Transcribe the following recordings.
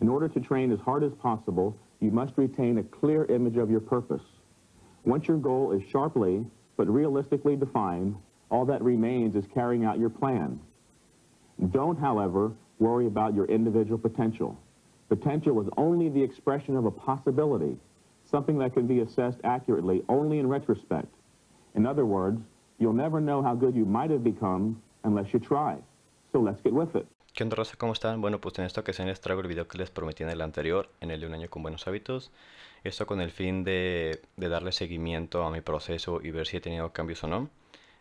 In order to train as hard as possible, you must retain a clear image of your purpose. Once your goal is sharply but realistically defined, all that remains is carrying out your plan. Don't, however, worry about your individual potential. Potential is only the expression of a possibility, something that can be assessed accurately only in retrospect. In other words, you'll never know how good you might have become unless you try. So let's get with it. ¿Qué onda, Rosa? ¿Cómo están? Bueno, pues en esta ocasión les traigo el video que les prometí en el anterior, en el de un año con buenos hábitos. Esto con el fin de, de darle seguimiento a mi proceso y ver si he tenido cambios o no.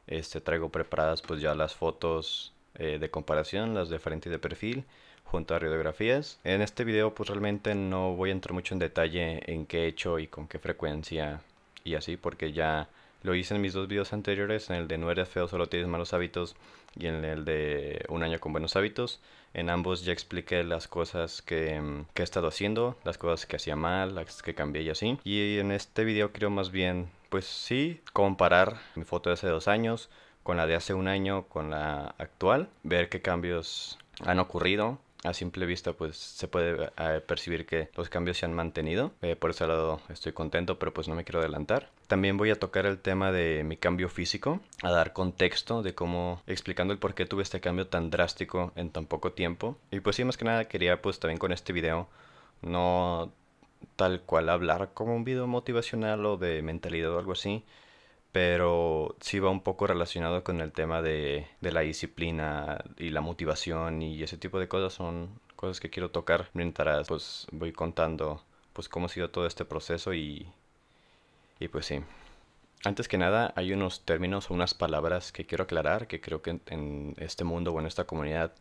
Este, traigo preparadas pues ya las fotos eh, de comparación, las de frente y de perfil, junto a radiografías. En este video pues realmente no voy a entrar mucho en detalle en qué he hecho y con qué frecuencia y así, porque ya lo hice en mis dos videos anteriores, en el de No eres feo, solo tienes malos hábitos y en el de Un año con buenos hábitos. En ambos ya expliqué las cosas que, mm, he estado haciendo, las cosas que hacía mal, las que cambié y así. Y en este video quiero más bien, pues sí, comparar mi foto de hace dos años con la de hace un año, con la actual, ver qué cambios han ocurrido a simple vista pues se puede percibir que los cambios se han mantenido. Eh, por ese lado estoy contento, pero pues no me quiero adelantar. También voy a tocar el tema de mi cambio físico, a dar contexto de cómo, explicando el por qué tuve este cambio tan drástico en tan poco tiempo. Y pues sí, más que nada quería pues también con este video no tal cual hablar como un video motivacional o de mentalidad o algo así, pero sí va un poco relacionado con el tema de, la disciplina y la motivación y ese tipo de cosas son cosas que quiero tocar mientras pues, voy contando pues cómo ha sido todo este proceso y, pues sí. Antes que nada hay unos términos o unas palabras que quiero aclarar que creo que en este mundo o en esta comunidad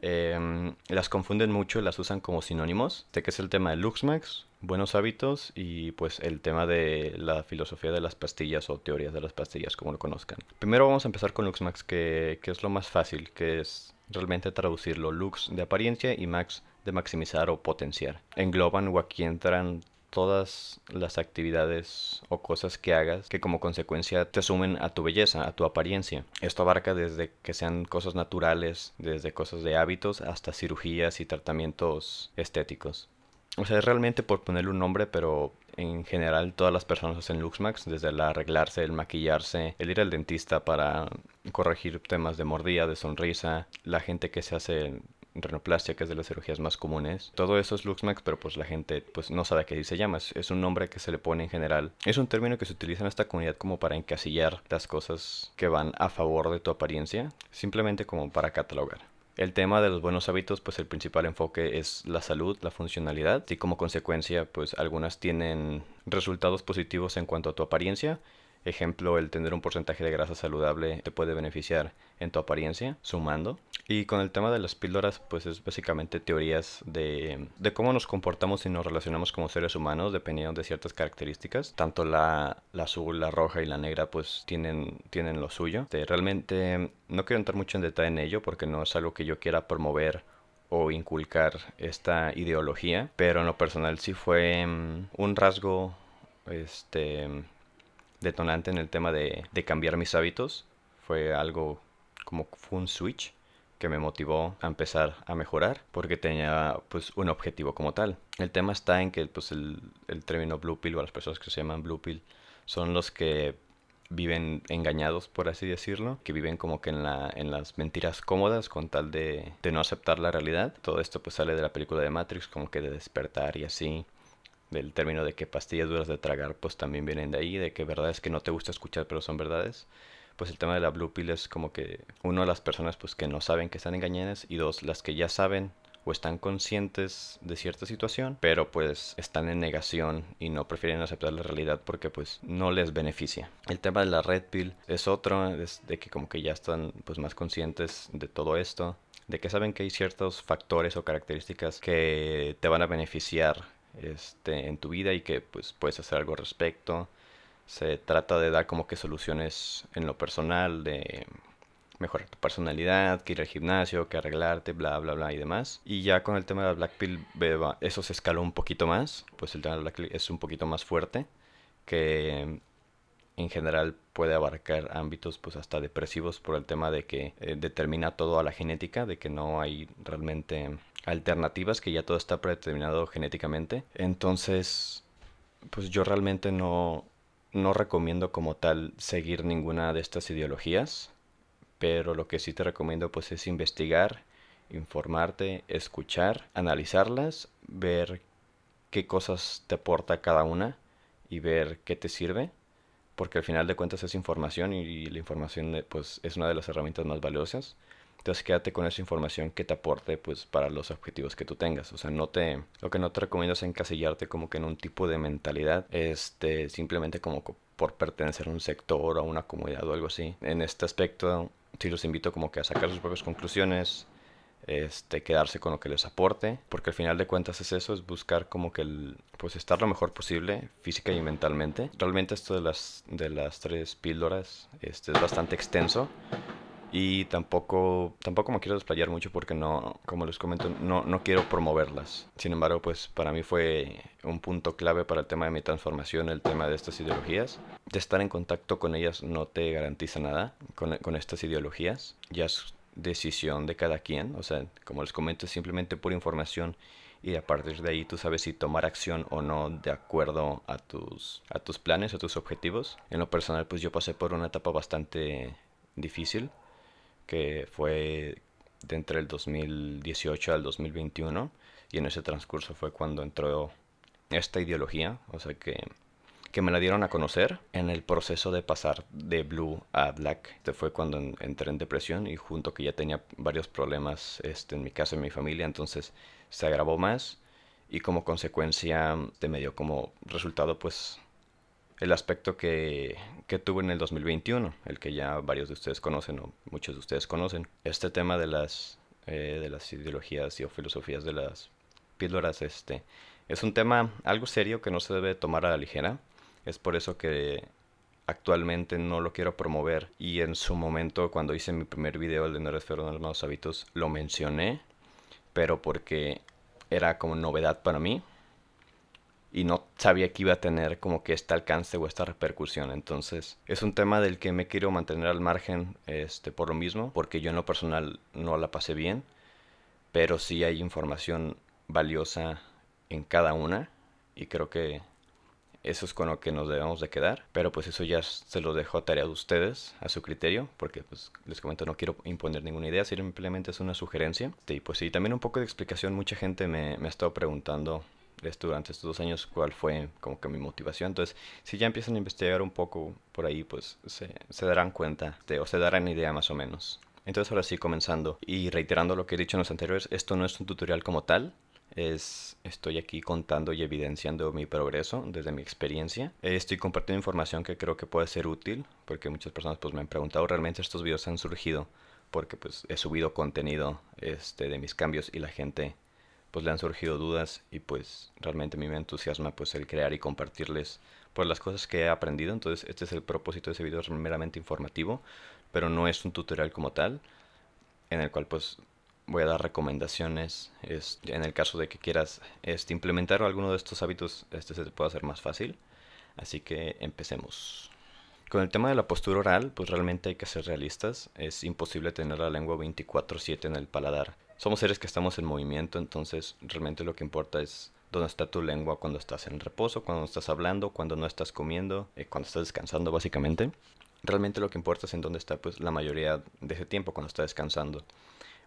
Em, las confunden mucho, las usan como sinónimos, de que es el tema de Luxmax, buenos hábitos y pues el tema de la filosofía de las pastillas o teorías de las pastillas, como lo conozcan. Primero vamos a empezar con Luxmax, que, que es lo más fácil, que es realmente traducirlo. Lux de apariencia y max de maximizar o potenciar. Engloban o aquí entran todas las actividades o cosas que hagas que como consecuencia te sumen a tu belleza, a tu apariencia. Esto abarca desde que sean cosas naturales, desde cosas de hábitos, hasta cirugías y tratamientos estéticos. O sea, es realmente por ponerle un nombre, pero en general todas las personas hacen Luxmax, desde el arreglarse, el maquillarse, el ir al dentista para corregir temas de mordida, de sonrisa, la gente que se hace renoplastia, que es de las cirugías más comunes. Todo eso es LuxMax, pero pues la gente pues no sabe a qué se llama. Es un nombre que se le pone en general. Es un término que se utiliza en esta comunidad como para encasillar las cosas que van a favor de tu apariencia, simplemente como para catalogar. El tema de los buenos hábitos, pues el principal enfoque es la salud, la funcionalidad, y como consecuencia, pues algunas tienen resultados positivos en cuanto a tu apariencia, Ejemplo, el tener un porcentaje de grasa saludable te puede beneficiar en tu apariencia, sumando. Y con el tema de las píldoras, pues es básicamente teorías de, de, cómo nos comportamos y nos relacionamos como seres humanos dependiendo de ciertas características. Tanto la, la azul, la roja y la negra pues tienen, tienen lo suyo. Este, realmente no quiero entrar mucho en detalle en ello porque no es algo que yo quiera promover o inculcar esta ideología, pero en lo personal sí fue mm, un rasgo este, detonante en el tema de, de cambiar mis hábitos. Fue algo como fue un switch que me motivó a empezar a mejorar porque tenía pues un objetivo como tal. El tema está en que pues el, el término blue pill o las personas que se llaman blue pill son los que viven engañados, por así decirlo, que viven como que en, la, en las mentiras cómodas con tal de, no aceptar la realidad. Todo esto pues sale de la película de Matrix, como que de despertar y así, del término de que pastillas duras de tragar pues también vienen de ahí, de que verdad es que no te gusta escuchar pero son verdades pues el tema de la blue pill es como que uno las personas pues que no saben que están engañadas y dos las que ya saben o están conscientes de cierta situación, pero pues están en negación y no prefieren aceptar la realidad porque pues no les beneficia. El tema de la red pill es otro, es de que como que ya están pues más conscientes de todo esto, de que saben que hay ciertos factores o características que te van a beneficiar este, en tu vida y que pues puedes hacer algo al respecto se trata de dar como que soluciones en lo personal, de mejorar tu personalidad, que ir al gimnasio, que arreglarte, bla, bla, bla y demás. Y ya con el tema de la Black Pill, eso se escaló un poquito más, pues el tema de la Black es un poquito más fuerte, que en general puede abarcar ámbitos pues hasta depresivos por el tema de que eh, determina todo a la genética, de que no hay realmente alternativas, que ya todo está predeterminado genéticamente. Entonces, pues yo realmente no, no recomiendo como tal seguir ninguna de estas ideologías, pero lo que sí te recomiendo pues es investigar, informarte, escuchar, analizarlas, ver qué cosas te aporta cada una y ver qué te sirve, porque al final de cuentas es información y, la información pues, es una de las herramientas más valiosas. Entonces quédate con esa información que te aporte pues para los objetivos que tú tengas. O sea, no te lo que no te recomiendo es encasillarte como que en un tipo de mentalidad, este simplemente como por pertenecer a un sector o a una comunidad o algo así. En este aspecto sí los invito como que a sacar sus propias conclusiones, este, quedarse con lo que les aporte, porque al final de cuentas es eso, es buscar como que el, pues estar lo mejor posible física y mentalmente. Realmente esto de las, de las tres píldoras este, es bastante extenso, y tampoco, tampoco me quiero desplayar mucho porque no, como les comento, no, no quiero promoverlas. Sin embargo, pues para mí fue un punto clave para el tema de mi transformación, el tema de estas ideologías. De estar en contacto con ellas no te garantiza nada con, con estas ideologías. Ya es decisión de cada quien. O sea, como les comento, es simplemente pura información y a partir de ahí tú sabes si tomar acción o no de acuerdo a tus, a tus planes, a tus objetivos. En lo personal, pues yo pasé por una etapa bastante difícil que fue de entre el 2018 al 2021 y en ese transcurso fue cuando entró esta ideología, o sea que, me la dieron a conocer en el proceso de pasar de blue a black. Este fue cuando entré en depresión y junto que ya tenía varios problemas este, en mi casa, en mi familia, entonces se agravó más y como consecuencia de me dio como resultado pues el aspecto que, que tuvo en el 2021, el que ya varios de ustedes conocen o muchos de ustedes conocen. Este tema de las, eh, de las ideologías y o filosofías de las píldoras este, es un tema algo serio que no se debe tomar a la ligera. Es por eso que actualmente no lo quiero promover y en su momento cuando hice mi primer video el de No respetar los Malos Hábitos lo mencioné, pero porque era como novedad para mí y no sabía que iba a tener como que este alcance o esta repercusión. Entonces, es un tema del que me quiero mantener al margen este, por lo mismo, porque yo en lo personal no la pasé bien, pero sí hay información valiosa en cada una y creo que eso es con lo que nos debemos de quedar, pero pues eso ya se lo dejo a tarea de ustedes, a su criterio, porque pues les comento, no quiero imponer ninguna idea, simplemente es una sugerencia. Y pues sí, también un poco de explicación, mucha gente me, me ha estado preguntando esto durante estos dos años, cuál fue como que mi motivación. Entonces, si ya empiezan a investigar un poco por ahí, pues se, se darán cuenta de, o se darán idea más o menos. Entonces, ahora sí, comenzando y reiterando lo que he dicho en los anteriores, esto no es un tutorial como tal, es estoy aquí contando y evidenciando mi progreso desde mi experiencia. Estoy compartiendo información que creo que puede ser útil porque muchas personas pues me han preguntado realmente estos videos han surgido porque pues he subido contenido este de mis cambios y la gente pues, le han surgido dudas y pues realmente a mí me entusiasma pues el crear y compartirles pues las cosas que he aprendido. Entonces este es el propósito de ese video, es meramente informativo, pero no es un tutorial como tal, en el cual pues voy a dar recomendaciones es, en el caso de que quieras este, implementar alguno de estos hábitos, este se te puede hacer más fácil. Así que empecemos. Con el tema de la postura oral, pues realmente hay que ser realistas. Es imposible tener la lengua 24/7 en el paladar somos seres que estamos en movimiento, entonces realmente lo que importa es dónde está tu lengua cuando estás en reposo, cuando estás hablando, cuando no estás comiendo, eh, cuando estás descansando básicamente. Realmente lo que importa es en dónde está pues la mayoría de ese tiempo cuando está descansando.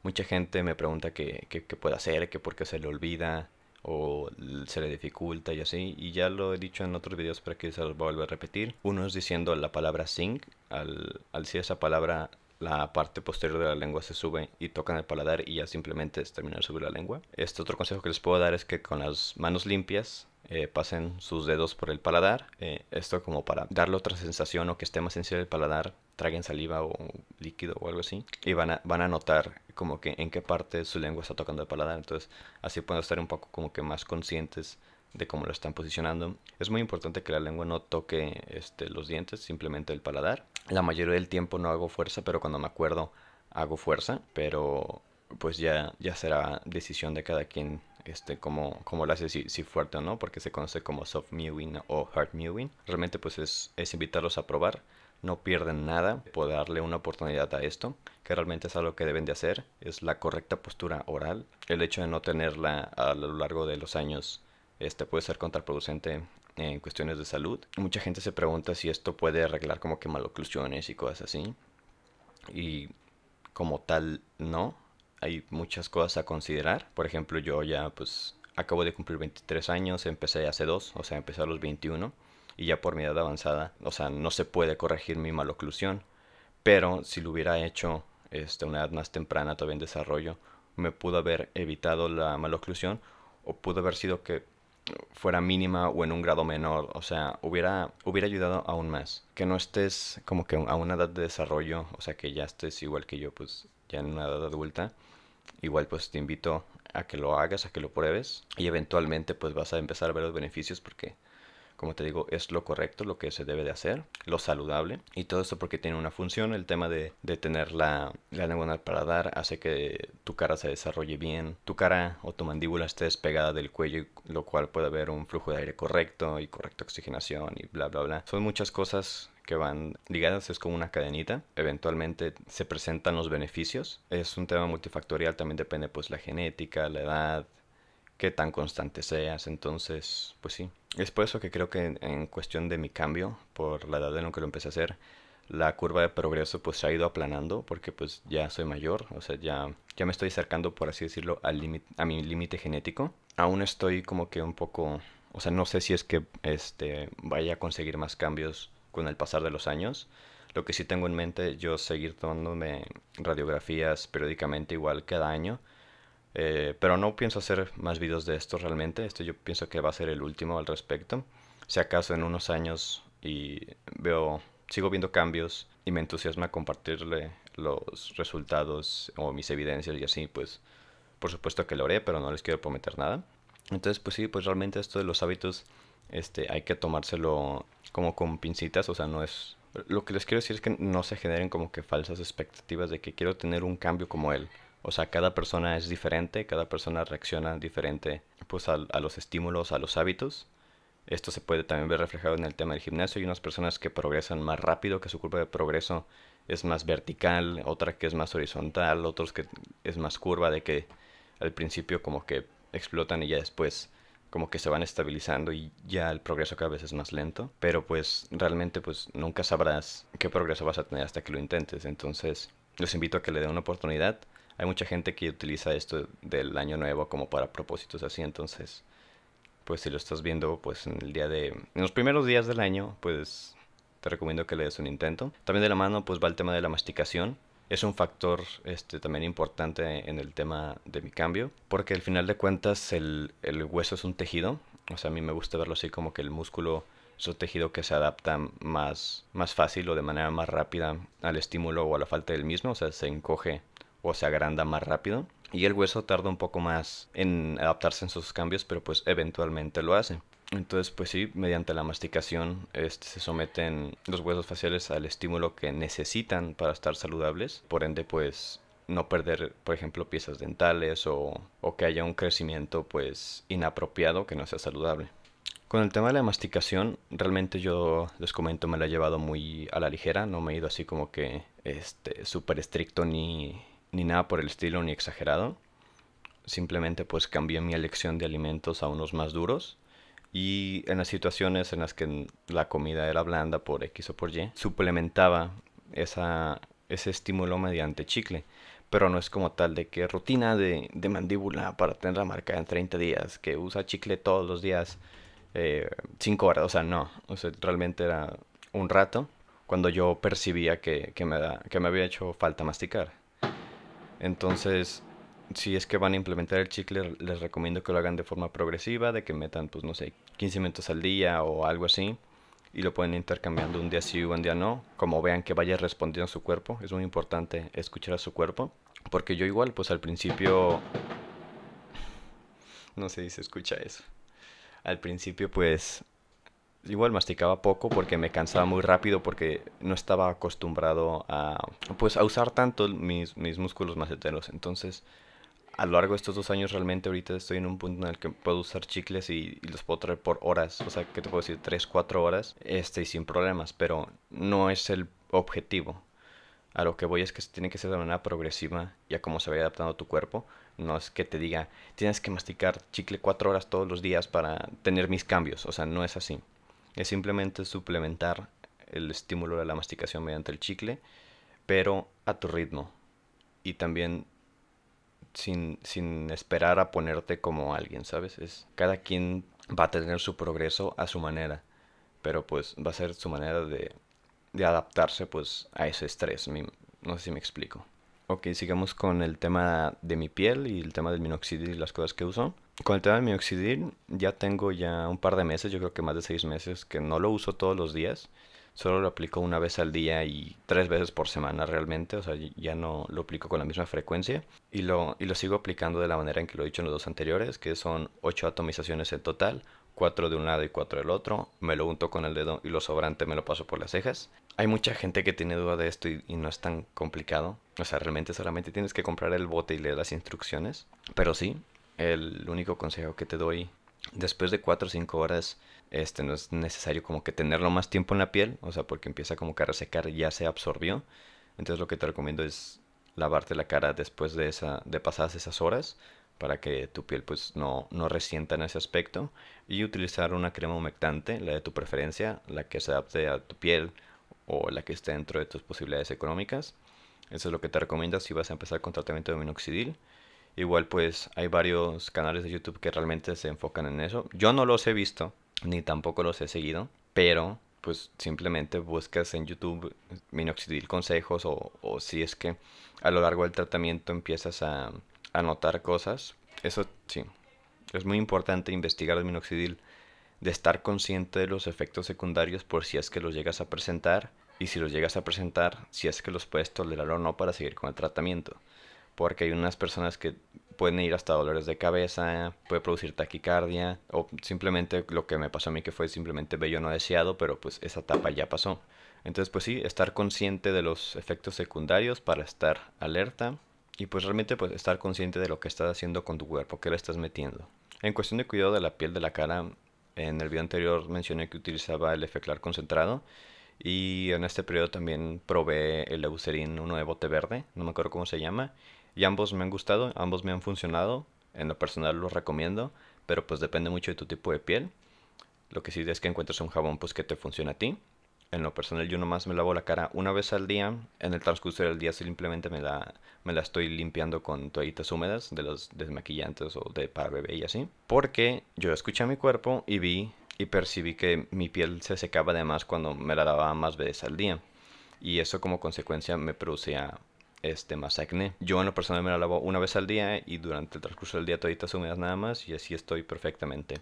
Mucha gente me pregunta qué, qué, puede hacer, qué por qué se le olvida o se le dificulta y así. Y ya lo he dicho en otros videos, pero aquí se los voy a repetir. Uno es diciendo la palabra sing, al, al decir esa palabra la parte posterior de la lengua se sube y tocan el paladar y ya simplemente es terminar de subir la lengua. Este otro consejo que les puedo dar es que con las manos limpias eh, pasen sus dedos por el paladar. Eh, esto como para darle otra sensación o que esté más sensible el paladar. Traguen saliva o líquido o algo así. Y van a, van a notar como que en qué parte su lengua está tocando el paladar. Entonces así pueden estar un poco como que más conscientes de cómo lo están posicionando. Es muy importante que la lengua no toque este, los dientes, simplemente el paladar. La mayoría del tiempo no hago fuerza, pero cuando me acuerdo hago fuerza, pero pues ya, ya será decisión de cada quien este, como, lo hace, si, fuerte o no, porque se conoce como soft mewing o hard mewing. Realmente pues es, es invitarlos a probar, no pierden nada por darle una oportunidad a esto, que realmente es algo que deben de hacer, es la correcta postura oral, el hecho de no tenerla a lo largo de los años este, puede ser contraproducente en cuestiones de salud. Mucha gente se pregunta si esto puede arreglar como que maloclusiones y cosas así. Y como tal, no. Hay muchas cosas a considerar. Por ejemplo, yo ya pues acabo de cumplir 23 años, empecé hace dos, o sea, empecé a los 21 y ya por mi edad avanzada, o sea, no se puede corregir mi maloclusión, pero si lo hubiera hecho este, una edad más temprana, todavía en desarrollo, me pudo haber evitado la maloclusión o pudo haber sido que fuera mínima o en un grado menor, o sea, hubiera, hubiera ayudado aún más. Que no estés como que a una edad de desarrollo, o sea, que ya estés igual que yo, pues ya en una edad adulta, igual pues te invito a que lo hagas, a que lo pruebes y eventualmente pues vas a empezar a ver los beneficios porque como te digo, es lo correcto, lo que se debe de hacer, lo saludable. Y todo eso porque tiene una función, el tema de, de tener la, la para dar hace que tu cara se desarrolle bien, tu cara o tu mandíbula esté despegada del cuello, lo cual puede haber un flujo de aire correcto y correcta oxigenación y bla, bla, bla. Son muchas cosas que van ligadas, es como una cadenita. Eventualmente se presentan los beneficios. Es un tema multifactorial, también depende pues la genética, la edad, que tan constante seas. Entonces, pues sí, es por eso que creo que en, cuestión de mi cambio, por la edad en la que lo empecé a hacer, la curva de progreso pues se ha ido aplanando porque pues ya soy mayor, o sea, ya, ya me estoy acercando, por así decirlo, al a mi límite genético. Aún estoy como que un poco, o sea, no sé si es que este, vaya a conseguir más cambios con el pasar de los años. Lo que sí tengo en mente, yo seguir tomándome radiografías periódicamente igual cada año eh, pero no pienso hacer más videos de esto realmente. Esto yo pienso que va a ser el último al respecto. Si acaso en unos años y veo, sigo viendo cambios y me entusiasma compartirle los resultados o mis evidencias y así, pues por supuesto que lo haré, pero no les quiero prometer nada. Entonces, pues sí, pues realmente esto de los hábitos este, hay que tomárselo como con pincitas, o sea, no es... Lo que les quiero decir es que no se generen como que falsas expectativas de que quiero tener un cambio como él o sea, cada persona es diferente, cada persona reacciona diferente pues, a, los estímulos, a los hábitos. Esto se puede también ver reflejado en el tema del gimnasio. Hay unas personas que progresan más rápido, que su curva de progreso es más vertical, otra que es más horizontal, otros que es más curva, de que al principio como que explotan y ya después como que se van estabilizando y ya el progreso cada vez es más lento, pero pues realmente pues nunca sabrás qué progreso vas a tener hasta que lo intentes, entonces los invito a que le den una oportunidad hay mucha gente que utiliza esto del año nuevo como para propósitos así, entonces, pues si lo estás viendo, pues en el día de, en los primeros días del año, pues te recomiendo que le des un intento. También de la mano, pues va el tema de la masticación. Es un factor este, también importante en el tema de mi cambio, porque al final de cuentas el, hueso es un tejido, o sea, a mí me gusta verlo así como que el músculo es un tejido que se adapta más, más fácil o de manera más rápida al estímulo o a la falta del mismo, o sea, se encoge o se agranda más rápido. Y el hueso tarda un poco más en adaptarse en sus cambios, pero pues eventualmente lo hace. Entonces, pues sí, mediante la masticación este, se someten los huesos faciales al estímulo que necesitan para estar saludables. Por ende, pues no perder, por ejemplo, piezas dentales o, que haya un crecimiento pues inapropiado que no sea saludable. Con el tema de la masticación, realmente yo les comento, me lo he llevado muy a la ligera, no me he ido así como que este súper estricto ni, ni nada por el estilo ni exagerado. Simplemente pues cambié mi elección de alimentos a unos más duros. Y en las situaciones en las que la comida era blanda por X o por Y, suplementaba esa, ese estímulo mediante chicle. Pero no es como tal de que rutina de, de mandíbula para tener la marca en 30 días, que usa chicle todos los días, 5 eh, horas, o sea, no. O sea, realmente era un rato cuando yo percibía que, me, da, que me había hecho falta masticar. Entonces, si es que van a implementar el chicle, les recomiendo que lo hagan de forma progresiva, de que metan, pues no sé, 15 minutos al día o algo así. Y lo pueden intercambiando un día sí y un día no. Como vean que vaya respondiendo a su cuerpo. Es muy importante escuchar a su cuerpo. Porque yo igual, pues al principio... No sé si se escucha eso. Al principio, pues Igual masticaba poco porque me cansaba muy rápido porque no estaba acostumbrado a, pues, a usar tanto mis, músculos maceteros. Entonces, a lo largo de estos dos años realmente ahorita estoy en un punto en el que puedo usar chicles y, los puedo traer por horas. O sea, que te puedo decir? 3, 4 horas este, y sin problemas, pero no es el objetivo. A lo que voy es que tiene que ser de manera progresiva y a cómo se vaya adaptando tu cuerpo. No es que te diga, tienes que masticar chicle cuatro horas todos los días para tener mis cambios. O sea, no es así es simplemente suplementar el estímulo de la masticación mediante el chicle, pero a tu ritmo y también sin, sin esperar a ponerte como alguien, ¿sabes? Es, cada quien va a tener su progreso a su manera, pero pues va a ser su manera de, de adaptarse pues a ese estrés, no sé si me explico. Ok, sigamos con el tema de mi piel y el tema del minoxidil y las cosas que uso con el tema de mi ya tengo ya un par de meses, yo creo que más de seis meses, que no lo uso todos los días. Solo lo aplico una vez al día y tres veces por semana realmente. O sea, ya no lo aplico con la misma frecuencia. Y lo, y lo sigo aplicando de la manera en que lo he dicho en los dos anteriores, que son ocho atomizaciones en total, cuatro de un lado y cuatro del otro. Me lo unto con el dedo y lo sobrante me lo paso por las cejas. Hay mucha gente que tiene duda de esto y no es tan complicado. O sea, realmente solamente tienes que comprar el bote y leer las instrucciones. Pero sí, el único consejo que te doy después de 4 o 5 horas este no es necesario como que tenerlo más tiempo en la piel, o sea, porque empieza como que a resecar ya se absorbió. Entonces lo que te recomiendo es lavarte la cara después de esa de pasadas esas horas para que tu piel pues no, no resienta en ese aspecto y utilizar una crema humectante, la de tu preferencia, la que se adapte a tu piel o la que esté dentro de tus posibilidades económicas. Eso es lo que te recomiendo si vas a empezar con tratamiento de minoxidil. Igual pues hay varios canales de YouTube que realmente se enfocan en eso. Yo no los he visto, ni tampoco los he seguido, pero pues simplemente buscas en YouTube minoxidil consejos o, o si es que a lo largo del tratamiento empiezas a, a notar cosas. Eso sí, es muy importante investigar el minoxidil, de estar consciente de los efectos secundarios por si es que los llegas a presentar y si los llegas a presentar, si es que los puedes tolerar o no para seguir con el tratamiento porque hay unas personas que pueden ir hasta dolores de cabeza, puede producir taquicardia o simplemente lo que me pasó a mí que fue simplemente bello no deseado, pero pues esa etapa ya pasó. Entonces pues sí, estar consciente de los efectos secundarios para estar alerta y pues realmente pues estar consciente de lo que estás haciendo con tu cuerpo, qué le estás metiendo. En cuestión de cuidado de la piel de la cara, en el video anterior mencioné que utilizaba el efeclar concentrado y en este periodo también probé el Eucerin, uno de bote verde, no me acuerdo cómo se llama, y ambos me han gustado, ambos me han funcionado. En lo personal los recomiendo, pero pues depende mucho de tu tipo de piel. Lo que sí es que encuentres un jabón pues que te funcione a ti. En lo personal yo nomás me lavo la cara una vez al día. En el transcurso del día simplemente me la, me la estoy limpiando con toallitas húmedas de los desmaquillantes o de para bebé y así. Porque yo escuché a mi cuerpo y vi y percibí que mi piel se secaba además cuando me la lavaba más veces al día. Y eso como consecuencia me producía este, más acné. Yo en lo personal me lavo una vez al día y durante el transcurso del día toditas húmedas nada más y así estoy perfectamente.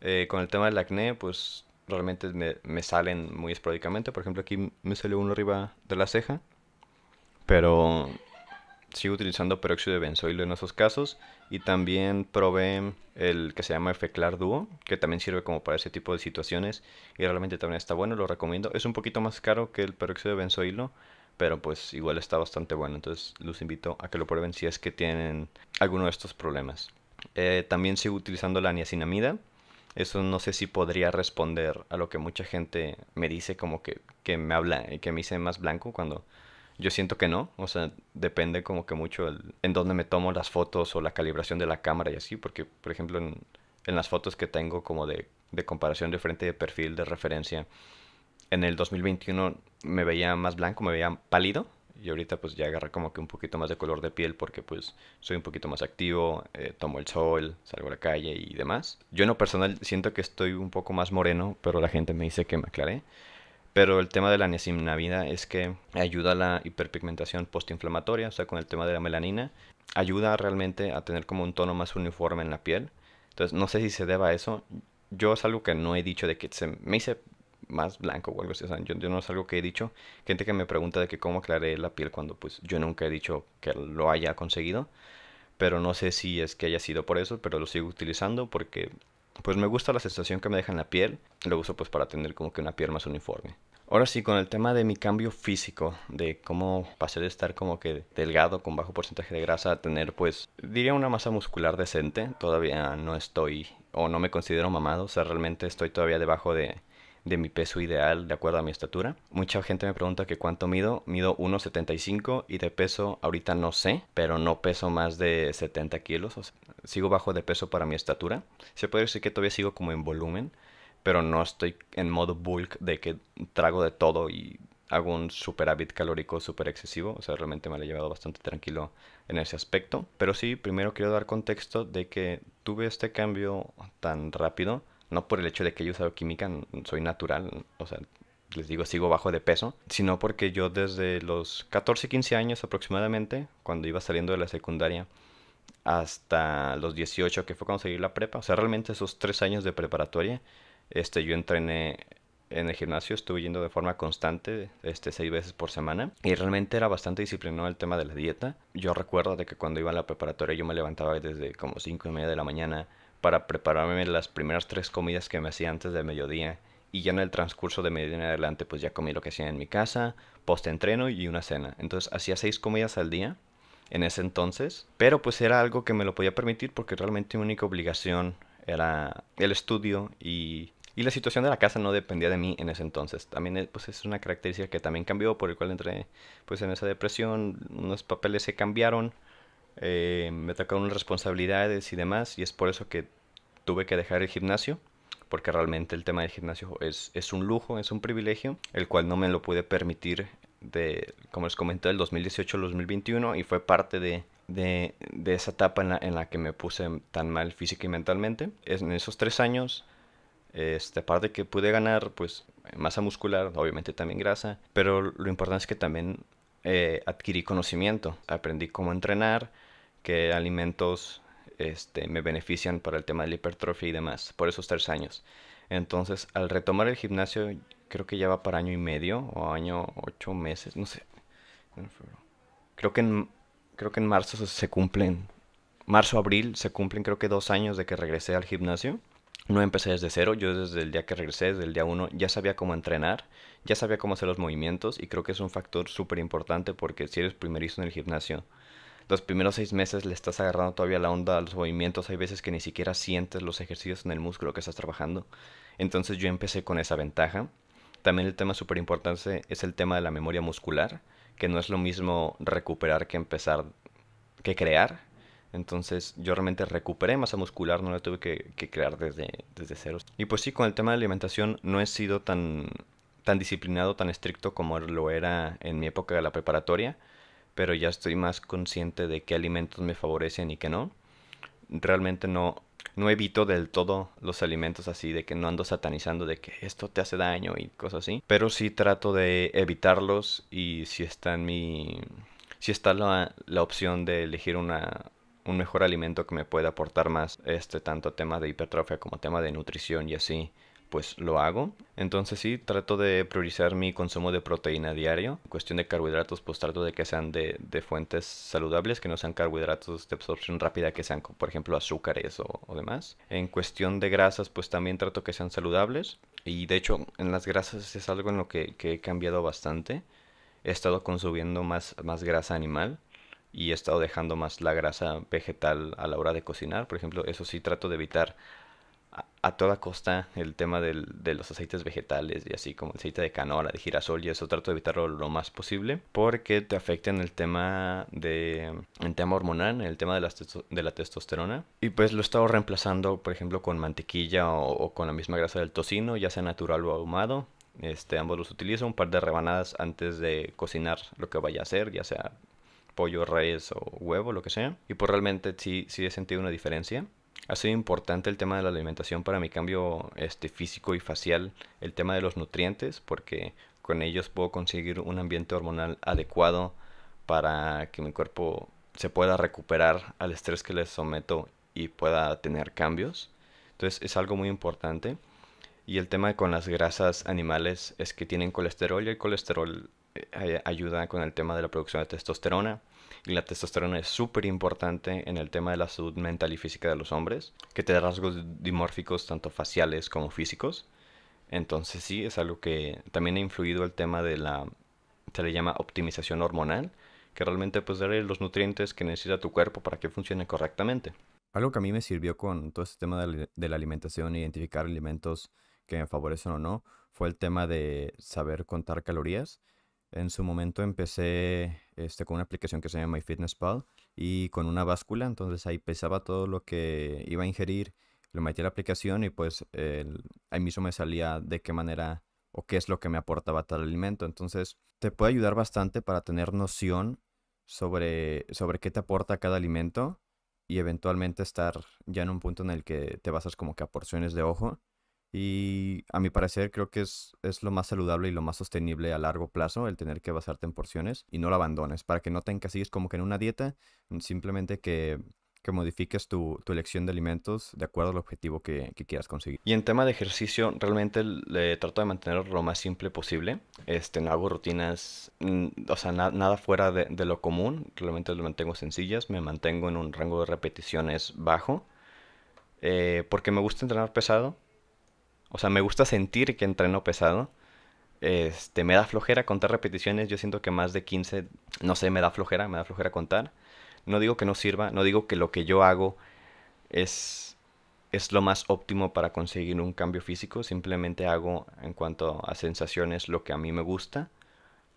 Eh, con el tema del acné, pues realmente me, salen muy esporádicamente. Por ejemplo, aquí me salió uno arriba de la ceja, pero sigo utilizando peróxido de benzoilo en esos casos. Y también probé el que se llama Efeclar Duo, que también sirve como para ese tipo de situaciones. Y realmente también está bueno, lo recomiendo. Es un poquito más caro que el peróxido de benzoilo, pero pues igual está bastante bueno. Entonces los invito a que lo prueben si es que tienen alguno de estos problemas. Eh, también sigo utilizando la niacinamida. Eso no sé si podría responder a lo que mucha gente me dice, como que, que me habla, y eh, que me hice más blanco cuando yo siento que no. O sea, depende como que mucho en dónde me tomo las fotos o la calibración de la cámara y así, porque por ejemplo en, en las fotos que tengo como de, de comparación de frente de perfil de referencia en el 2021 me veía más blanco, me veía pálido. Y ahorita pues ya agarra como que un poquito más de color de piel porque pues soy un poquito más activo, eh, tomo el sol, salgo a la calle y demás. Yo en lo personal siento que estoy un poco más moreno, pero la gente me dice que me aclaré. Pero el tema de la niacinamida es que ayuda a la hiperpigmentación postinflamatoria, o sea, con el tema de la melanina, ayuda realmente a tener como un tono más uniforme en la piel. Entonces, no sé si se deba a eso. Yo es algo que no he dicho de que se me hice más blanco o algo así. yo, no es algo que he dicho. Gente que me pregunta de que cómo aclaré la piel cuando pues yo nunca he dicho que lo haya conseguido. Pero no sé si es que haya sido por eso, pero lo sigo utilizando porque pues me gusta la sensación que me deja en la piel. Lo uso pues para tener como que una piel más uniforme. Ahora sí, con el tema de mi cambio físico, de cómo pasé de estar como que delgado con bajo porcentaje de grasa a tener pues, diría una masa muscular decente, todavía no estoy o no me considero mamado, o sea, realmente estoy todavía debajo de de mi peso ideal de acuerdo a mi estatura. Mucha gente me pregunta que cuánto mido. Mido 1,75 y de peso ahorita no sé, pero no peso más de 70 kilos. O sea, sigo bajo de peso para mi estatura. Se puede decir que todavía sigo como en volumen, pero no estoy en modo bulk de que trago de todo y hago un superávit calórico super excesivo, o sea, realmente me lo he llevado bastante tranquilo en ese aspecto. Pero sí, primero quiero dar contexto de que tuve este cambio tan rápido no por el hecho de que yo usado química, soy natural, o sea, les digo, sigo bajo de peso, sino porque yo desde los 14, 15 años aproximadamente, cuando iba saliendo de la secundaria, hasta los 18, que fue conseguir la prepa, o sea, realmente esos tres años de preparatoria, este, yo entrené en el gimnasio, estuve yendo de forma constante, este, seis veces por semana, y realmente era bastante disciplinado el tema de la dieta. Yo recuerdo de que cuando iba a la preparatoria yo me levantaba desde como cinco y media de la mañana, para prepararme las primeras tres comidas que me hacía antes de mediodía y ya en el transcurso de mediodía en adelante pues ya comí lo que hacía en mi casa, post entreno y una cena. Entonces hacía seis comidas al día en ese entonces, pero pues era algo que me lo podía permitir porque realmente mi única obligación era el estudio y, la situación de la casa no dependía de mí en ese entonces. También eh, pues es una característica que también cambió por el cual entré pues en esa depresión, unos papeles se cambiaron eh, me tocaron responsabilidades y demás, y es por eso que tuve que dejar el gimnasio, porque realmente el tema del gimnasio es, es un lujo, es un privilegio, el cual no me lo pude permitir de, como les comenté, del 2018 al 2021, y fue parte de, de, de esa etapa en la, que me puse tan mal física y mentalmente. En esos tres años, este, aparte que pude ganar, pues masa muscular, obviamente también grasa, pero lo importante es que también eh, adquirí conocimiento, aprendí cómo entrenar, qué alimentos este, me benefician para el tema de la hipertrofia y demás, por esos tres años. Entonces, al retomar el gimnasio, creo que ya va para año y medio o año ocho meses, no sé. Creo que en, creo que en marzo se, cumplen, marzo, abril, se cumplen creo que dos años de que regresé al gimnasio. No empecé desde cero, yo desde el día que regresé, desde el día uno, ya sabía cómo entrenar, ya sabía cómo hacer los movimientos y creo que es un factor súper importante porque si eres primerizo en el gimnasio, los primeros seis meses le estás agarrando todavía la onda a los movimientos. Hay veces que ni siquiera sientes los ejercicios en el músculo que estás trabajando. Entonces yo empecé con esa ventaja. También el tema súper importante es el tema de la memoria muscular, que no es lo mismo recuperar que empezar, que crear. Entonces yo realmente recuperé masa muscular, no la tuve que, crear desde, desde cero. Y pues sí, con el tema de alimentación no he sido tan, tan disciplinado, tan estricto como lo era en mi época de la preparatoria pero ya estoy más consciente de qué alimentos me favorecen y qué no. Realmente no, no evito del todo los alimentos así, de que no ando satanizando de que esto te hace daño y cosas así. Pero sí trato de evitarlos y si está en mi... Si está la, la opción de elegir una, un mejor alimento que me pueda aportar más, este, tanto tema de hipertrofia como tema de nutrición y así, pues lo hago. Entonces sí, trato de priorizar mi consumo de proteína diario. En cuestión de carbohidratos, pues trato de que sean de, fuentes saludables, que no sean carbohidratos de absorción rápida, que sean, por ejemplo, azúcares o, demás. En cuestión de grasas, pues también trato que sean saludables. Y de hecho, en las grasas es algo en lo que, he cambiado bastante. He estado consumiendo más, más grasa animal y he estado dejando más la grasa vegetal a la hora de cocinar. Por ejemplo, eso sí trato de evitar a, toda costa el tema de los aceites vegetales y así como el aceite de canola, de girasol y eso trato de evitarlo lo más posible porque te afecta en el tema hormonal, en el tema de la, testosterona y pues lo he estado reemplazando por ejemplo con mantequilla o, con la misma grasa del tocino, ya sea natural o ahumado, este, ambos los utilizo, un par de rebanadas antes de cocinar lo que vaya a hacer, ya sea pollo, res o huevo, lo que sea. Y pues realmente sí, sí he sentido una diferencia ha sido importante el tema de la alimentación para mi cambio este, físico y facial, el tema de los nutrientes, porque con ellos puedo conseguir un ambiente hormonal adecuado para que mi cuerpo se pueda recuperar al estrés que le someto y pueda tener cambios. Entonces es algo muy importante. Y el tema con las grasas animales es que tienen colesterol y el colesterol eh, eh, ayuda con el tema de la producción de testosterona. Y la testosterona es súper importante en el tema de la salud mental y física de los hombres, que te da rasgos dimórficos tanto faciales como físicos. Entonces sí, es algo que también ha influido el tema de la, se le llama optimización hormonal, que realmente pues darle los nutrientes que necesita tu cuerpo para que funcione correctamente. Algo que a mí me sirvió con todo este tema de, de la alimentación, identificar alimentos que me favorecen o no, fue el tema de saber contar calorías. En su momento empecé este, con una aplicación que se llama MyFitnessPal y con una báscula, entonces ahí pesaba todo lo que iba a ingerir, lo metía en la aplicación y pues eh, ahí mismo me salía de qué manera o qué es lo que me aportaba tal alimento. Entonces te puede ayudar bastante para tener noción sobre, sobre qué te aporta cada alimento y eventualmente estar ya en un punto en el que te basas como que a porciones de ojo y a mi parecer creo que es, es, lo más saludable y lo más sostenible a largo plazo el tener que basarte en porciones y no lo abandones para que no te encasilles como que en una dieta, mm, simplemente que, que modifiques tu, tu, elección de alimentos de acuerdo al objetivo que, que quieras conseguir. Y en tema de ejercicio, realmente le trato de mantenerlo lo más simple posible. Este, no hago rutinas, mm, o sea, nada fuera de, lo común, realmente lo mantengo sencillas, me mantengo en un rango de repeticiones bajo. Eh, porque me gusta entrenar pesado, o sea, me gusta sentir que entreno pesado. Este, me da flojera contar repeticiones. Yo siento que más de 15, no sé, me da flojera, me da flojera contar. No digo que no sirva, no digo que lo que yo hago es, es lo más óptimo para conseguir un cambio físico. Simplemente hago en cuanto a sensaciones lo que a mí me gusta,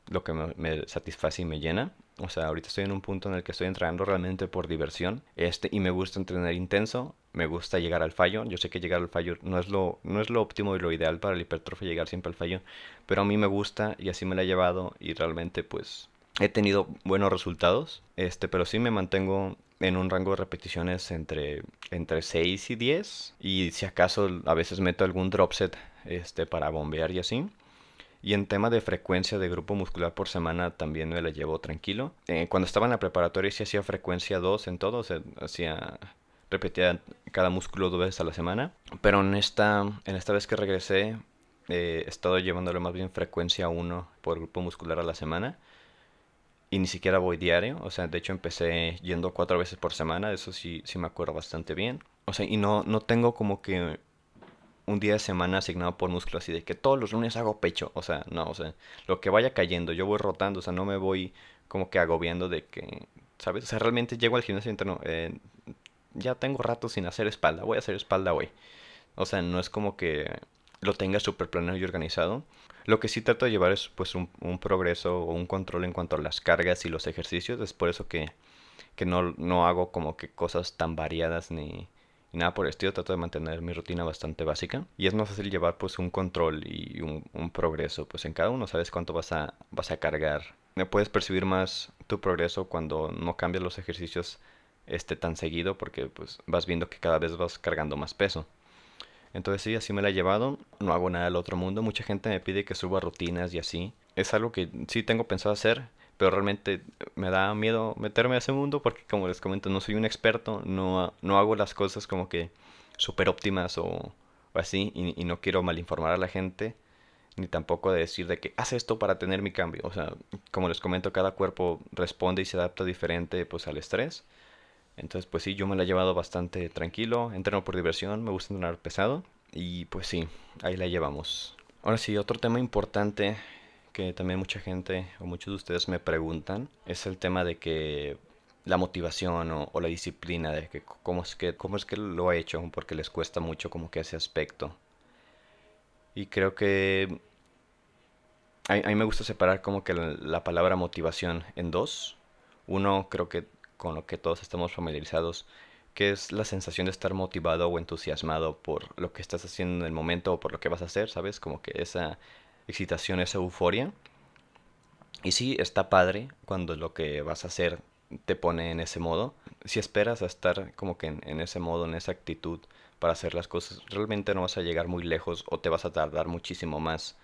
lo que me satisface y me llena. O sea, ahorita estoy en un punto en el que estoy entrenando realmente por diversión. Este, y me gusta entrenar intenso, me gusta llegar al fallo. Yo sé que llegar al fallo no es lo, no es lo óptimo y lo ideal para el hipertrofe llegar siempre al fallo. Pero a mí me gusta y así me la he llevado y realmente pues he tenido buenos resultados. Este, pero sí me mantengo en un rango de repeticiones entre, entre 6 y 10. Y si acaso a veces meto algún drop set este, para bombear y así. Y en tema de frecuencia de grupo muscular por semana también me la llevo tranquilo. Eh, cuando estaba en la preparatoria sí hacía frecuencia 2 en todo, o hacía repetía cada músculo dos veces a la semana. Pero en esta, en esta vez que regresé eh, he estado llevándole más bien frecuencia 1 por grupo muscular a la semana. Y ni siquiera voy diario, o sea, de hecho empecé yendo cuatro veces por semana, eso sí, sí me acuerdo bastante bien. O sea, y no, no tengo como que un día de semana asignado por músculo, así de que todos los lunes hago pecho, o sea, no, o sea, lo que vaya cayendo, yo voy rotando, o sea, no me voy como que agobiando de que, ¿sabes? O sea, realmente llego al gimnasio entro, eh, ya tengo rato sin hacer espalda, voy a hacer espalda hoy. O sea, no es como que lo tenga súper planeado y organizado. Lo que sí trato de llevar es pues un, progreso o un control en cuanto a las cargas y los ejercicios, es por eso que, que no, no hago como que cosas tan variadas ni nada por el estilo, trato de mantener mi rutina bastante básica y es más fácil llevar pues un control y un, progreso, pues en cada uno sabes cuánto vas a, vas a cargar. Puedes percibir más tu progreso cuando no cambias los ejercicios este, tan seguido porque pues vas viendo que cada vez vas cargando más peso. Entonces sí, así me la he llevado, no hago nada del otro mundo, mucha gente me pide que suba rutinas y así. Es algo que sí tengo pensado hacer, pero realmente me da miedo meterme a ese mundo porque como les comento no soy un experto, no, no hago las cosas como que súper óptimas o, así y, no quiero malinformar a la gente ni tampoco de decir de que hace esto para tener mi cambio. O sea, como les comento, cada cuerpo responde y se adapta diferente pues al estrés. Entonces, pues sí, yo me la he llevado bastante tranquilo, entreno por diversión, me gusta entrenar pesado y pues sí, ahí la llevamos. Ahora sí, otro tema importante también mucha gente o muchos de ustedes me preguntan es el tema de que la motivación o, la disciplina de que cómo es que cómo es que lo ha hecho porque les cuesta mucho como que ese aspecto y creo que a, mí me gusta separar como que la palabra motivación en dos uno creo que con lo que todos estamos familiarizados que es la sensación de estar motivado o entusiasmado por lo que estás haciendo en el momento o por lo que vas a hacer, ¿sabes? Como que esa excitación, esa euforia. Y sí, está padre cuando lo que vas a hacer te pone en ese modo. Si esperas a estar como que en, ese modo, en esa actitud para hacer las cosas, realmente no vas a llegar muy lejos o te vas a tardar muchísimo más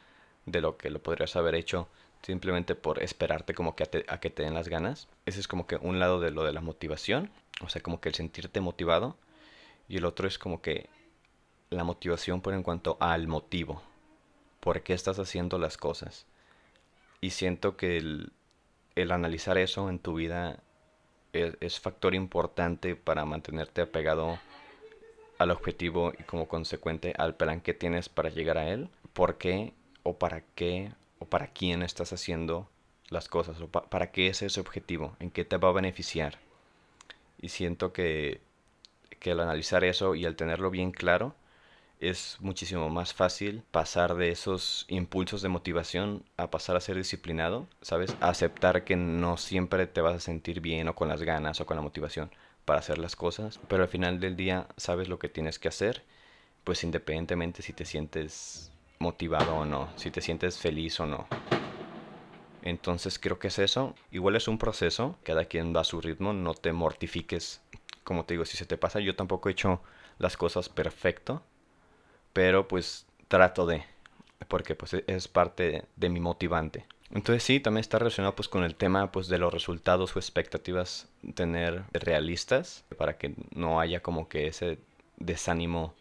de lo que lo podrías haber hecho simplemente por esperarte como que a que te den las ganas. Ese es como que un lado de lo de la motivación, o sea, como que el sentirte motivado. Y el otro es como que la motivación, por en cuanto al motivo por qué estás haciendo las cosas. Y siento que el, analizar eso en tu vida e-, es, factor importante para mantenerte apegado al objetivo y como consecuente al plan que tienes para llegar a él. ¿Por qué o para qué o para quién estás haciendo las cosas? ¿O ¿Para qué es ese objetivo? ¿En qué te va a beneficiar? Y siento que, que al analizar eso y el tenerlo bien claro, es muchísimo más fácil pasar de esos impulsos de motivación a pasar a ser disciplinado, ¿sabes? A aceptar que no siempre te vas a sentir bien o con las ganas o con la motivación para hacer las cosas, pero al final del día sabes lo que tienes que hacer, pues independientemente si te sientes motivado o no, si te sientes feliz o no. Entonces creo que es eso. Igual es un proceso, cada quien va a su ritmo, no te mortifiques. Como te digo, si se te pasa, yo tampoco he hecho las cosas perfecto, pero pues trato de, porque pues e-, es parte de mi motivante. Entonces sí, también está relacionado pues con el tema pues de los resultados o expectativas tener realistas para que no haya como que ese desánimo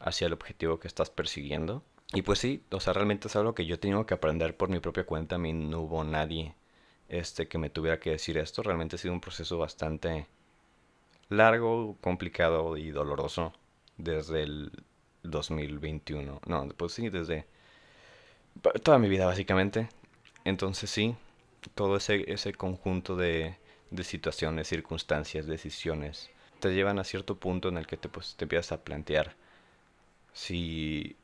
hacia el objetivo que estás persiguiendo. Y pues sí, o sea, realmente es algo que yo he tenido que aprender por mi propia cuenta. A mí no hubo nadie este, que me tuviera que decir esto. Realmente ha sido un proceso bastante largo, complicado y doloroso desde el 2021. No, pues sí, desde toda mi vida básicamente. Entonces sí, todo ese, conjunto de, de situaciones, circunstancias, decisiones, te llevan a cierto punto en el que te, pues, te empiezas a plantear si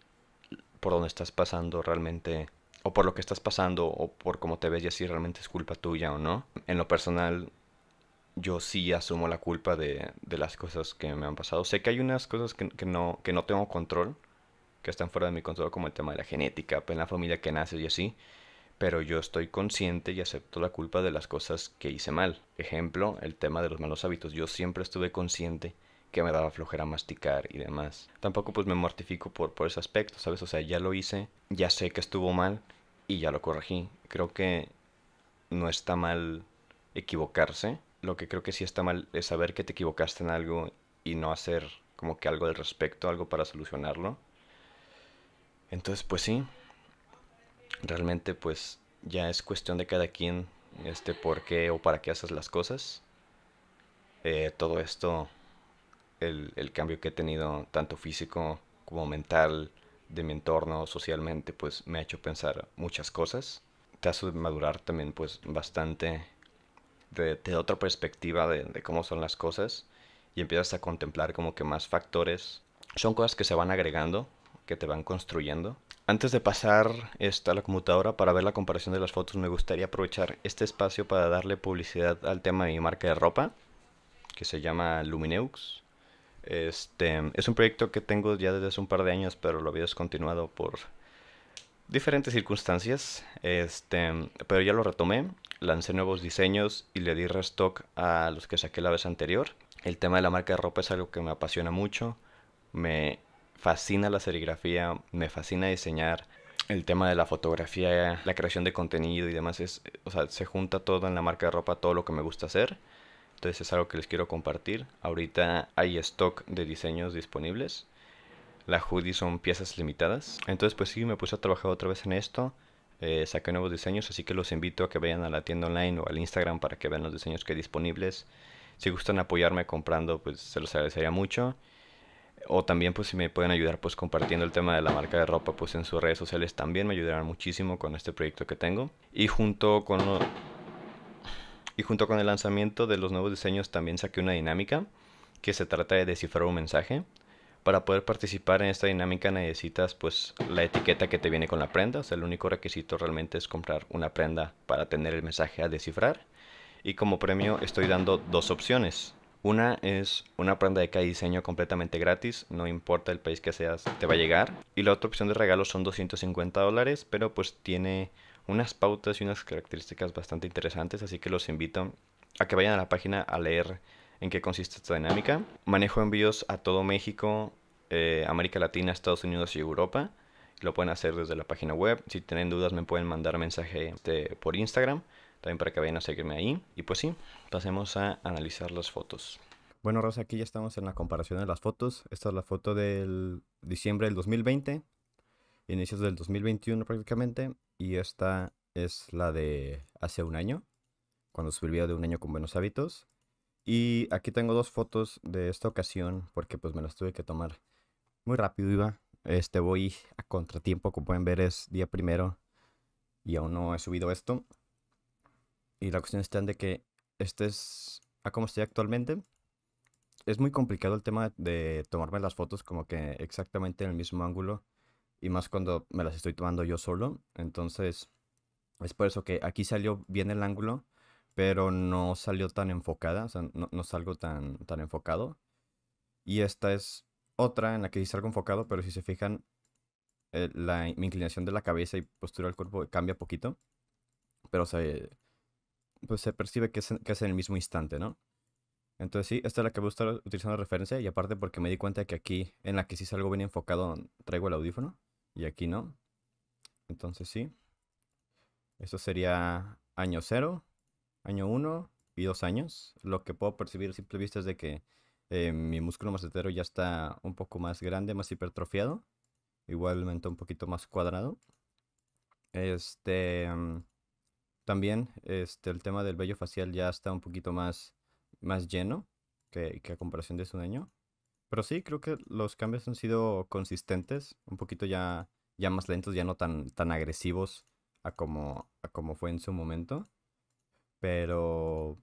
por dónde estás pasando realmente, o por lo que estás pasando, o por cómo te ves y así realmente es culpa tuya o no. En lo personal, yo sí asumo la culpa de, las cosas que me han pasado. Sé que hay unas cosas que, no, tengo control, que están fuera de mi control, como el tema de la genética, en pues, la familia que naces y así, pero yo estoy consciente y acepto la culpa de las cosas que hice mal. Ejemplo, el tema de los malos hábitos. Yo siempre estuve consciente que me daba flojera masticar y demás. Tampoco pues me mortifico por, por ese aspecto, ¿sabes? O sea, ya lo hice, ya sé que estuvo mal y ya lo corregí. Creo que no está mal equivocarse lo que creo que sí está mal es saber que te equivocaste en algo y no hacer como que algo al respecto, algo para solucionarlo. Entonces, pues sí, realmente pues ya es cuestión de cada quien este por qué o para qué haces las cosas. Eh, todo esto, el, el cambio que he tenido tanto físico como mental, de mi entorno socialmente, pues me ha hecho pensar muchas cosas. Te hace madurar también pues bastante de, otra perspectiva de, cómo son las cosas y empiezas a contemplar como que más factores. Son cosas que se van agregando, que te van construyendo. Antes de pasar esta a la computadora para ver la comparación de las fotos, me gustaría aprovechar este espacio para darle publicidad al tema de mi marca de ropa, que se llama Lumineux. Este, es un proyecto que tengo ya desde hace un par de años, pero lo había descontinuado por diferentes circunstancias. Este, pero ya lo retomé lancé nuevos diseños y le di restock a los que saqué la vez anterior. El tema de la marca de ropa es algo que me apasiona mucho. Me fascina la serigrafía, me fascina diseñar. El tema de la fotografía, la creación de contenido y demás eh, o sea, se junta todo en la marca de ropa, todo lo que me gusta hacer. Entonces es algo que les quiero compartir. Ahorita hay stock de diseños disponibles. La hoodie son piezas limitadas. Entonces pues sí, me puse a trabajar otra vez en esto. Eh, saqué nuevos diseños, así que los invito a que vayan a la tienda online o al Instagram para que vean los diseños que hay disponibles. Si gustan apoyarme comprando, pues se los agradecería mucho. O también pues si me pueden ayudar pues compartiendo el tema de la marca de ropa pues en sus redes sociales también me ayudarán muchísimo con este proyecto que tengo. Y junto con, y junto con el lanzamiento de los nuevos diseños también saqué una dinámica que se trata de descifrar un mensaje. Para poder participar en esta dinámica necesitas pues la etiqueta que te viene con la prenda, o sea, el único requisito realmente es comprar una prenda para tener el mensaje a descifrar. Y como premio estoy dando dos opciones. Una es una prenda de cada diseño completamente gratis, no importa el país que seas, te va a llegar. Y la otra opción de regalo son 250 dólares, pero pues tiene unas pautas y unas características bastante interesantes, así que los invito a que vayan a la página a leer en qué consiste esta dinámica. Manejo envíos a todo México, eh, América Latina, Estados Unidos y Europa. Lo pueden hacer desde la página web. Si tienen dudas me pueden mandar mensaje este, por Instagram, también para que vayan a seguirme ahí. Y pues sí, pasemos a analizar las fotos. Bueno, Rosa, aquí ya estamos en la comparación de las fotos. Esta es la foto del diciembre del 2020, inicios del 2021 prácticamente, y esta es la de hace un año, cuando subí el de un año con buenos hábitos. Y aquí tengo dos fotos de esta ocasión porque pues me las tuve que tomar muy rápido iba. Este voy a contratiempo, como pueden ver es día primero y aún no he subido esto. Y la cuestión está de que este es a como estoy actualmente. Es muy complicado el tema de tomarme las fotos como que exactamente en el mismo ángulo y más cuando me las estoy tomando yo solo. Entonces es por eso que aquí salió bien el ángulo pero no salió tan enfocada, o sea, no, salgo tan, tan enfocado. Y esta es otra en la que sí salgo enfocado, pero si se fijan, eh, la, mi inclinación de la cabeza y postura del cuerpo cambia poquito, pero se, pues se percibe que es, que es en el mismo instante, ¿no? Entonces sí, esta es la que voy a estar utilizando de referencia y aparte porque me di cuenta que aquí, en la que sí salgo bien enfocado, traigo el audífono y aquí no. Entonces sí. Esto sería año cero año 1 y 2 años. Lo que puedo percibir a simple vista es de que eh, mi músculo masetero ya está un poco más grande, más hipertrofiado. Igualmente un poquito más cuadrado. Este. Mm, también este, el tema del vello facial ya está un poquito más, más lleno que, a comparación de su año. Pero sí, creo que los cambios han sido consistentes, un poquito ya, ya más lentos, ya no tan, tan agresivos a como, a como fue en su momento. Pero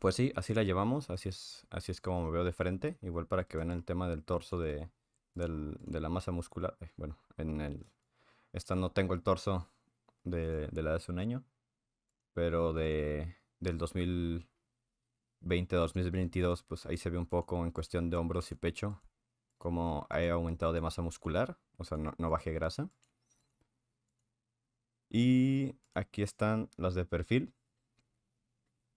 pues sí, así la llevamos, así es, así es como me veo de frente, igual para que vean el tema del torso de, la masa muscular. Eh, bueno, en el esta no tengo el torso de, la de hace un año, pero de del 2020 2022, pues ahí se ve un poco en cuestión de hombros y pecho como he aumentado de masa muscular, o sea, no, baje grasa. Y aquí están las de perfil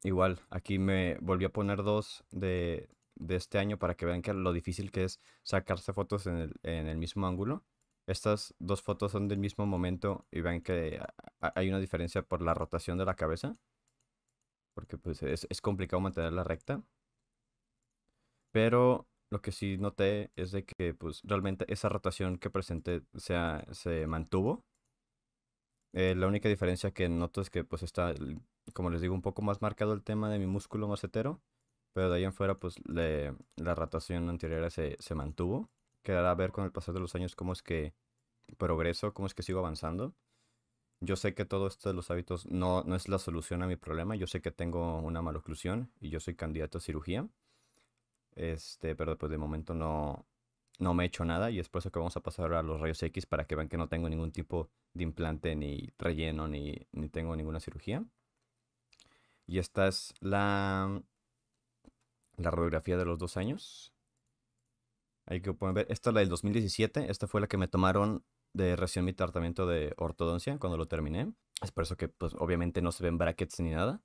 Igual, aquí me volví a poner dos de, de este año para que vean que lo difícil que es sacarse fotos en el, en el mismo ángulo. Estas dos fotos son del mismo momento y ven que hay una diferencia por la rotación de la cabeza. Porque pues es, es complicado mantenerla recta. Pero lo que sí noté es de que pues realmente esa rotación que presenté sea, se mantuvo. Eh, la única diferencia que noto es que pues está, como les digo, un poco más marcado el tema de mi músculo macetero, pero de ahí en fuera pues la rotación anterior se, se mantuvo. Quedará a ver con el pasar de los años cómo es que progreso, cómo es que sigo avanzando. Yo sé que todo esto de los hábitos no, no es la solución a mi problema. Yo sé que tengo una maloclusión y yo soy candidato a cirugía. Este, pero pues de momento no, no me he hecho nada y es por eso que vamos a pasar a los rayos X para que vean que no tengo ningún tipo de implante ni relleno ni, ni tengo ninguna cirugía. Y esta es la, la radiografía de los dos años. Ahí que pueden ver, esta es la del 2017, esta fue la que me tomaron de recién mi tratamiento de ortodoncia cuando lo terminé. Es por eso que pues obviamente no se ven brackets ni nada.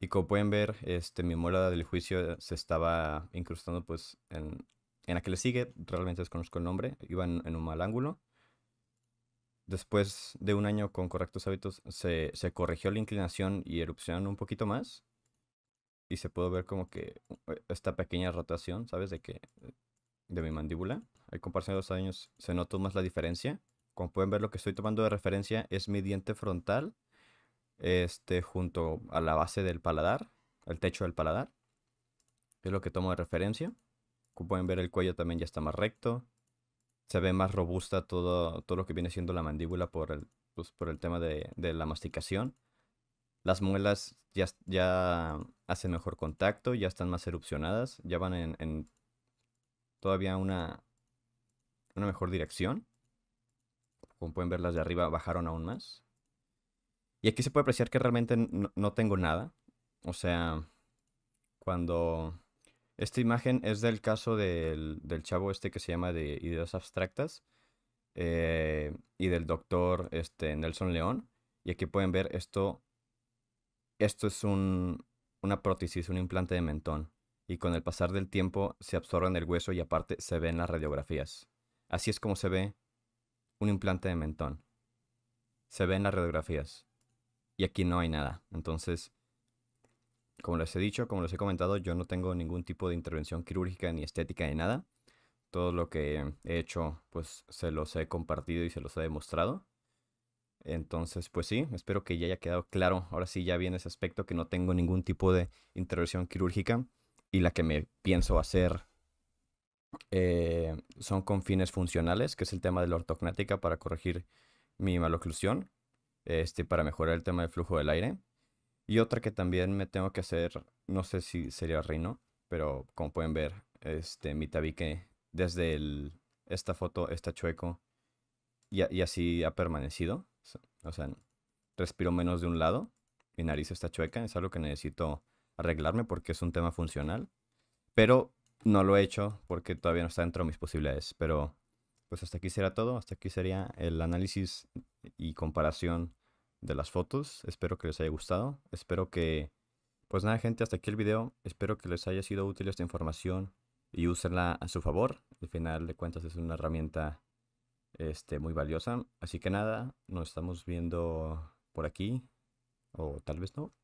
Y como pueden ver, este, mi muela del juicio se estaba incrustando pues en, en la que le sigue, realmente desconozco el nombre, iba en un mal ángulo. Después de un año con correctos hábitos, se, corrigió la inclinación y erupción un poquito más. Y se pudo ver como que eh, esta pequeña rotación, ¿sabes? De que de mi mandíbula. hay comparación de los años, se notó más la diferencia. Como pueden ver, lo que estoy tomando de referencia es mi diente frontal, este, junto a la base del paladar, el techo del paladar. Es lo que tomo de referencia. Como pueden ver, el cuello también ya está más recto se ve más robusta todo, todo lo que viene siendo la mandíbula por el, pues, por el tema de, la masticación. Las muelas ya, ya hacen mejor contacto, ya están más erupcionadas, ya van en, todavía una, una mejor dirección. Como pueden ver, las de arriba bajaron aún más. Y aquí se puede apreciar que realmente no tengo nada. O sea, cuando esta imagen es del caso del, chavo este que se llama de Ideas Abstractas eh, y del doctor este, Nelson León. Y aquí pueden ver esto. Esto es un, una prótesis, un implante de mentón. Y con el pasar del tiempo se absorbe en el hueso y aparte se ven las radiografías. Así es como se ve un implante de mentón. Se ven las radiografías. Y aquí no hay nada. Entonces, como les he dicho, como les he comentado, yo no tengo ningún tipo de intervención quirúrgica ni estética ni nada. Todo lo que he hecho, pues se los he compartido y se los he demostrado. Entonces, pues sí, espero que ya haya quedado claro. Ahora sí, ya viene ese aspecto que no tengo ningún tipo de intervención quirúrgica y la que me pienso hacer eh, son con fines funcionales, que es el tema de la ortognática para corregir mi maloclusión, este, para mejorar el tema del flujo del aire. Y otra que también me tengo que hacer, no sé si sería reino, pero como pueden ver, este, mi tabique desde esta foto está chueco y, y así ha permanecido. O sea, respiro menos de un lado, mi nariz está chueca, es algo que necesito arreglarme porque es un tema funcional. Pero no lo he hecho porque todavía no está dentro de mis posibilidades. Pero pues hasta aquí será todo, hasta aquí sería el análisis y comparación de las fotos. Espero que les haya gustado. Espero que... Pues nada gente, hasta aquí el video. Espero que les haya sido útil esta información y úsenla a su favor. Al final de cuentas es una herramienta este, muy valiosa. Así que nada, nos estamos viendo por aquí. O tal vez no.